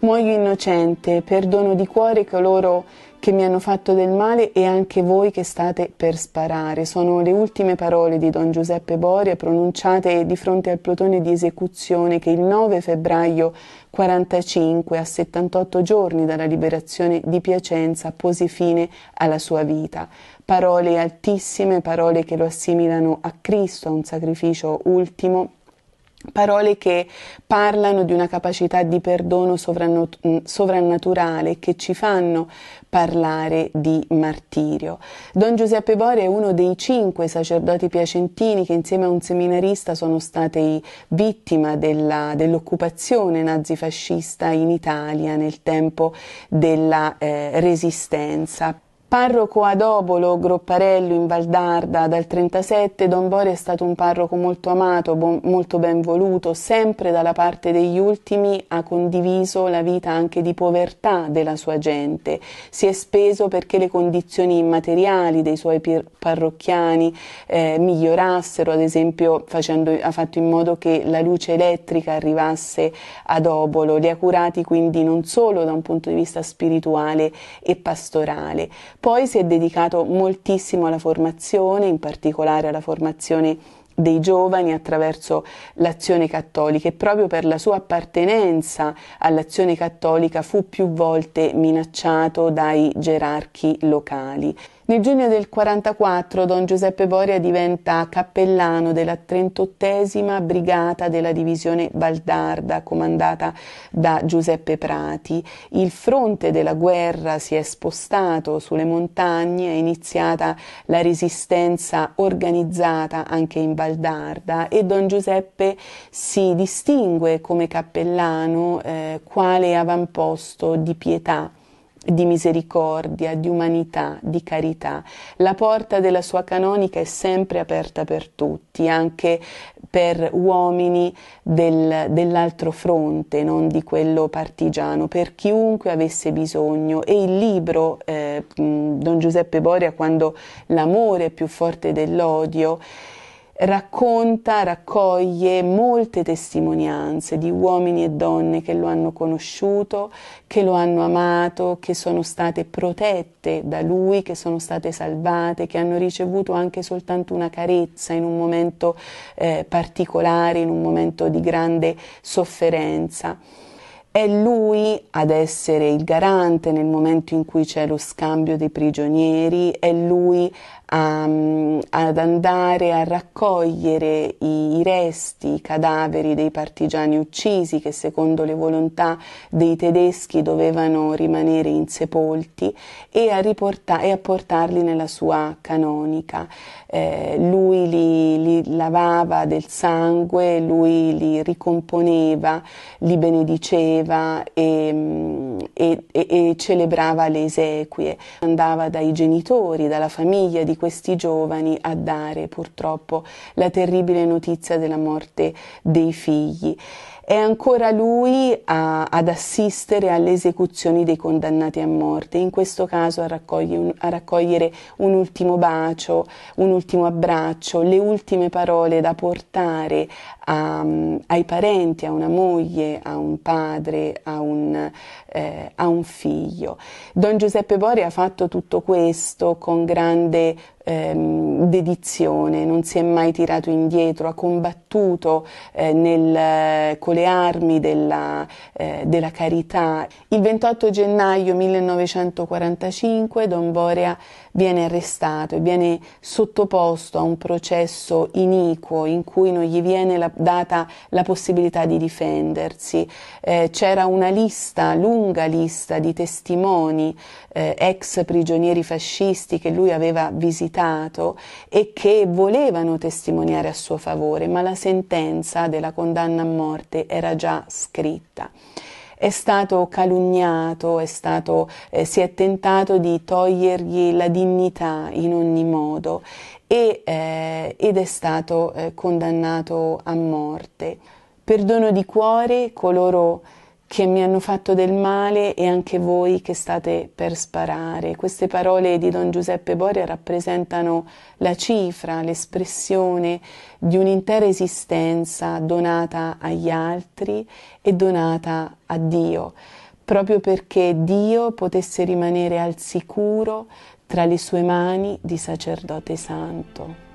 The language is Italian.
Muoio innocente, perdono di cuore coloro che mi hanno fatto del male e anche voi che state per sparare. Sono le ultime parole di Don Giuseppe Boria pronunciate di fronte al plotone di esecuzione che il 9 febbraio 45, a 78 giorni dalla liberazione di Piacenza, pose fine alla sua vita. Parole altissime, parole che lo assimilano a Cristo, a un sacrificio ultimo Parole che parlano di una capacità di perdono mm, sovrannaturale che ci fanno parlare di martirio. Don Giuseppe Bori è uno dei cinque sacerdoti piacentini che insieme a un seminarista sono stati vittima della, dell'occupazione nazifascista in Italia nel tempo della eh, resistenza. Parroco ad Obolo, Gropparello, in Valdarda, dal 37 Don Borio è stato un parroco molto amato, bo- molto ben voluto, sempre dalla parte degli ultimi ha condiviso la vita anche di povertà della sua gente, si è speso perché le condizioni immateriali dei suoi pir- parrocchiani eh, migliorassero, ad esempio facendo, ha fatto in modo che la luce elettrica arrivasse ad Obolo, li ha curati quindi non solo da un punto di vista spirituale e pastorale, poi si è dedicato moltissimo alla formazione, in particolare alla formazione dei giovani attraverso l'azione cattolica e proprio per la sua appartenenza all'azione cattolica fu più volte minacciato dai gerarchi locali. Nel giugno del 44 Don Giuseppe Boria diventa cappellano della 38esima brigata della divisione Valdarda comandata da Giuseppe Prati. Il fronte della guerra si è spostato sulle montagne, è iniziata la resistenza organizzata anche in Valdarda e Don Giuseppe si distingue come cappellano eh, quale avamposto di pietà di misericordia, di umanità, di carità. La porta della sua canonica è sempre aperta per tutti, anche per uomini del, dell'altro fronte, non di quello partigiano, per chiunque avesse bisogno. E il libro, eh, Don Giuseppe Boria, quando l'amore è più forte dell'odio, racconta, raccoglie molte testimonianze di uomini e donne che lo hanno conosciuto, che lo hanno amato, che sono state protette da lui, che sono state salvate, che hanno ricevuto anche soltanto una carezza in un momento eh, particolare, in un momento di grande sofferenza. È lui ad essere il garante nel momento in cui c'è lo scambio dei prigionieri, è lui a, ad andare a raccogliere i resti, i cadaveri dei partigiani uccisi che secondo le volontà dei tedeschi dovevano rimanere insepolti e a, riporta- e a portarli nella sua canonica. Eh, lui li, li lavava del sangue, lui li ricomponeva, li benediceva e mm, e, e, e celebrava le esequie, andava dai genitori, dalla famiglia di questi giovani a dare purtroppo la terribile notizia della morte dei figli è ancora lui a, ad assistere alle esecuzioni dei condannati a morte, in questo caso a, raccoglie, a, raccogliere un ultimo bacio, un ultimo abbraccio, le ultime parole da portare a, ai parenti, a una moglie, a un padre, a un, eh, a un figlio. Don Giuseppe Bori ha fatto tutto questo con grande ehm, dedizione, non si è mai tirato indietro, ha combattuto eh, nel, eh, con le armi della, eh, della, carità. Il 28 gennaio 1945 Don Borea viene arrestato e viene sottoposto a un processo iniquo in cui non gli viene la, data la possibilità di difendersi. Eh, c'era una lista, lunga lista di testimoni, eh, ex prigionieri fascisti che lui aveva visitato meritato e che volevano testimoniare a suo favore, ma la sentenza della condanna a morte era già scritta è stato calunniato, è stato, eh, si è tentato di togliergli la dignità in ogni modo e, eh, ed è stato eh, condannato a morte. Perdono di cuore coloro che mi hanno fatto del male e anche voi che state per sparare. Queste parole di Don Giuseppe Boria rappresentano la cifra, l'espressione di un'intera esistenza donata agli altri e donata a Dio, proprio perché Dio potesse rimanere al sicuro tra le sue mani di sacerdote santo.